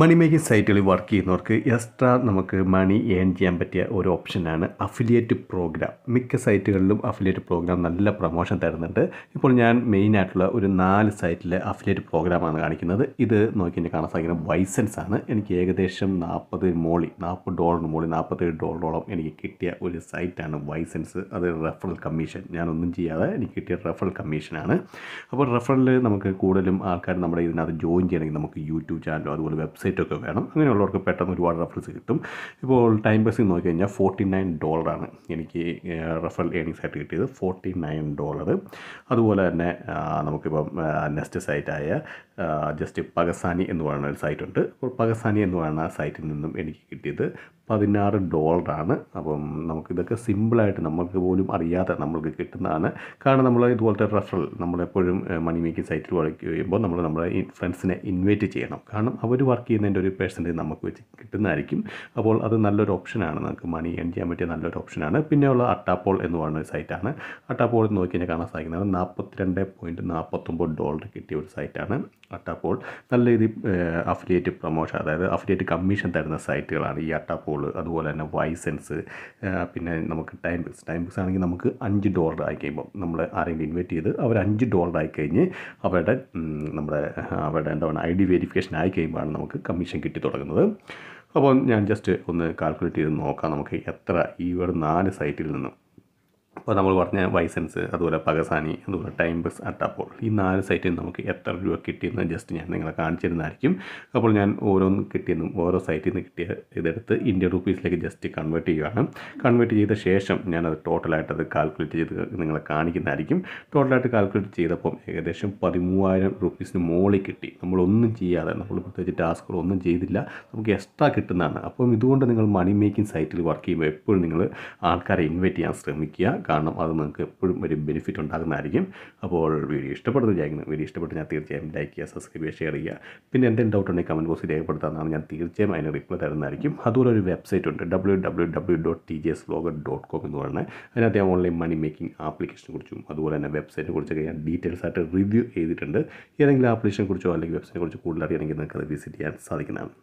മണി making സൈറ്റുകളിൽ work ചെയ്യുന്നവർക്ക് extra നമുക്ക് മണി ഏൺ ചെയ്യാൻ പറ്റിയ ഒരു ഓപ്ഷനാണ് അഫിലിയേറ്റ് പ്രോഗ്രാം മിക്ക സൈറ്റുകളിലും അഫിലിയേറ്റ് പ്രോഗ്രാം നല്ല പ്രൊമോഷൻ തരുന്നുണ്ട് ഇപ്പോൾ ഞാൻ മെയിനായിട്ടുള്ള ഒരു നാല് സൈറ്റിലെ അഫിലിയേറ്റ് പ്രോഗ്രാമാണ് കാണിക്കുന്നത് ഇത് നോക്കി എനിക്ക് കാണാൻ സാധിക്കുന്നത് വൈസൻസ് ആണ് എനിക്ക് ഏകദേശം നാൽപ്പത് മോളി നാൽപ്പത് ഡോളറിന് മോളി നാൽപ്പത്തേഴ് ഡോളറോളം എനിക്ക് കിട്ടിയ ഒരു സൈറ്റാണ് വൈസൻസ് അത് റെഫറൽ കമ്മീഷൻ ഞാനൊന്നും ചെയ്യാതെ എനിക്ക് കിട്ടിയ റെഫറൽ കമ്മീഷനാണ് അപ്പോൾ റെഫറലിൽ നമുക്ക് കൂടുതലും ആൾക്കാർ നമ്മുടെ ഇതിനകത്ത് ജോയിൻ ചെയ്യണമെങ്കിൽ നമുക്ക് യൂട്യൂബ് ചാനലോ അതുപോലെ വെബ്സൈറ്റ് വെബ്സൈറ്റൊക്കെ വേണം അങ്ങനെയുള്ളവർക്ക് പെട്ടെന്ന് ഒരുപാട് റെഫറൻസ് കിട്ടും ഇപ്പോൾ ടൈം ബസ്സിൽ നോക്കി കഴിഞ്ഞാൽ ഫോർട്ടി നയൻ ഡോളറാണ് എനിക്ക് റഫൽ ഏണിങ്സ് ആയിട്ട് കിട്ടിയത് ഫോർട്ടി നയൻ ഡോളർ അതുപോലെ തന്നെ നമുക്കിപ്പം നെക്സ്റ്റ് സൈറ്റായ ജസ്റ്റ് പകസാനി എന്ന് പറയുന്ന ഒരു സൈറ്റ് ഉണ്ട് അപ്പോൾ പകസാനി എന്ന് പറയുന്ന സൈറ്റിൽ നിന്നും എനിക്ക് കിട്ടിയത് പതിനാറ് ഡോളറാണ് അപ്പം നമുക്കിതൊക്കെ സിമ്പിളായിട്ട് നമുക്ക് പോലും അറിയാതെ നമ്മൾക്ക് കിട്ടുന്നതാണ് കാരണം നമ്മൾ ഇതുപോലത്തെ റെഫറൽ നമ്മളെപ്പോഴും മണി മേക്കിംഗ് സൈറ്റിൽ വർക്ക് ചെയ്യുമ്പോൾ നമ്മൾ നമ്മുടെ ഫ്രണ്ട്സിനെ ഇൻവൈറ്റ് ചെയ്യണം കാരണം അവർ വർക്ക് ചെയ്യുന്നതിൻ്റെ ഒരു പേഴ്സൻറ്റേജ് നമുക്ക് വെച്ച് കിട്ടുന്നതായിരിക്കും അപ്പോൾ അത് നല്ലൊരു ഓപ്ഷനാണ് നമുക്ക് മണി ഏൺ ചെയ്യാൻ പറ്റിയ നല്ലൊരു ഓപ്ഷനാണ് പിന്നെയുള്ള അട്ടാപ്പോൾ എന്ന് പറയുന്ന ഒരു സൈറ്റാണ് അട്ടാപ്പോൾ എന്ന് നോക്കിക്കഴിഞ്ഞാൽ കാണാൻ സാധിക്കുന്നത് നാൽപ്പത്തിരണ്ട് പോയിൻറ്റ് നാൽപ്പത്തൊമ്പത് ഡോളർ കിട്ടിയ ഒരു സൈറ്റാണ് അട്ടാപ്പോൾ നല്ല രീതിയിൽ അഫിലിയേറ്റ് പ്രൊമോഷൻ അതായത് അഫിലിയേറ്റ് കമ്മീഷൻ തരുന്ന സൈറ്റുകളാണ് ഈ അട്ടാപ്പോൾ അതുപോലെ തന്നെ വൈസൻസ് പിന്നെ നമുക്ക് ടൈം ബിക്സ് ടൈം ബിക്സ് ആണെങ്കിൽ നമുക്ക് അഞ്ച് ഡോളർ ആയി കഴിയുമ്പോൾ നമ്മൾ ആരെങ്കിലും ഇൻവൈറ്റ് ചെയ്ത് അവർ അഞ്ച് ഡോളർ ആയി കഴിഞ്ഞ് അവരുടെ നമ്മുടെ അവരുടെ എന്താ പറയുക ഐ ഡി വെരിഫിക്കേഷൻ ആയി കഴിയുമ്പോഴാണ് നമുക്ക് കമ്മീഷൻ കിട്ടി തുടങ്ങുന്നത് അപ്പോൾ ഞാൻ ജസ്റ്റ് ഒന്ന് കാൽക്കുലേറ്റ് ചെയ്ത് നോക്കാം നമുക്ക് എത്ര ഈ ഒരു നാല് സൈറ്റിൽ നിന്നും അപ്പോൾ നമ്മൾ പറഞ്ഞ വൈസൻസ് അതുപോലെ പകസാനി അതുപോലെ ടൈം ബസ് അട്ടപ്പോൾ ഈ നാല് സൈറ്റിൽ നമുക്ക് എത്ര രൂപ കിട്ടിയെന്ന് ജസ്റ്റ് ഞാൻ നിങ്ങളെ കാണിച്ചിരുന്നായിരിക്കും അപ്പോൾ ഞാൻ ഓരോന്ന് കിട്ടിയെന്നും ഓരോ സൈറ്റിൽ നിന്ന് കിട്ടിയ ഇതെടുത്ത് ഇന്ത്യൻ റുപ്പീസിലേക്ക് ജസ്റ്റ് കൺവേർട്ട് ചെയ്യുകയാണ് കൺവേർട്ട് ചെയ്ത ശേഷം ഞാനത് ടോട്ടലായിട്ട് അത് കാൽക്കുലേറ്റ് ചെയ്ത് നിങ്ങളെ കാണിക്കുന്നതായിരിക്കും ടോട്ടലായിട്ട് കാൽക്കുലേറ്റ് ചെയ്തപ്പോൾ ഏകദേശം പതിമൂവായിരം റുപ്പീസിന് മുകളിൽ കിട്ടി നമ്മളൊന്നും ചെയ്യാതെ നമ്മൾ പ്രത്യേകിച്ച് ടാസ്കുകളൊന്നും ചെയ്തില്ല നമുക്ക് എക്സ്ട്രാ കിട്ടുന്നതാണ് അപ്പം ഇതുകൊണ്ട് നിങ്ങൾ മണി മേക്കിംഗ് സൈറ്റിൽ വർക്ക് ചെയ്യുമ്പോൾ എപ്പോഴും നിങ്ങൾ ആൾക്കാരെ ഇൻവൈറ്റ് ചെയ്യാൻ ശ്രമിക്കുക കാരണം അത് നിങ്ങൾക്ക് എപ്പോഴും ഒരു ബെനിഫിറ്റ് ഉണ്ടാകുന്നതായിരിക്കും അപ്പോൾ വീഡിയോ ഇഷ്ടപ്പെടുന്ന വിചാരിക്കുന്നു വീഡിയോ ഇഷ്ടപ്പെട്ട് ഞാൻ തീർച്ചയായും ലൈക്ക് ചെയ്യുക സബ്സ്ക്രൈബ് ചെയ്യുക ഷെയർ ചെയ്യുക പിന്നെ എന്തെങ്കിലും ഡൗട്ട് ഉണ്ടെങ്കിൽ കമൻറ്റ് ബോക്സിൽ രേഖപ്പെടുത്താമെന്നാണ് ഞാൻ തീർച്ചയായും അതിന് റിപ്ലൈ തരുന്നതായിരിക്കും അതുപോലെ ഒരു വെബ്സൈറ്റ് ഉണ്ട് W W W dot T G S blogger dot com എന്ന് പറയുന്നത് അതിനകത്ത് ഞാൻ ഓൺലൈൻ മണി മേക്കിംഗ് ആപ്ലിക്കേഷനെ കുറിച്ചും അതുപോലെ തന്നെ വെബ്സൈറ്റിനെ കുറിച്ചൊക്കെ ഞാൻ ഡീറ്റെയിൽസ് ആയിട്ട് റിവ്യൂ ചെയ്തിട്ടുണ്ട് ഏതെങ്കിലും ആപ്ലിക്കേഷനെ കുറിച്ചോ അല്ലെങ്കിൽ വെബ്സൈറ്റിനെ കുറിച്ച് കൂടുതൽ അറിയണമെങ്കിൽ നിങ്ങൾക്ക് അത് വിസിറ്റ് ചെയ്യാൻ സാധിക്കുന്നതാണ്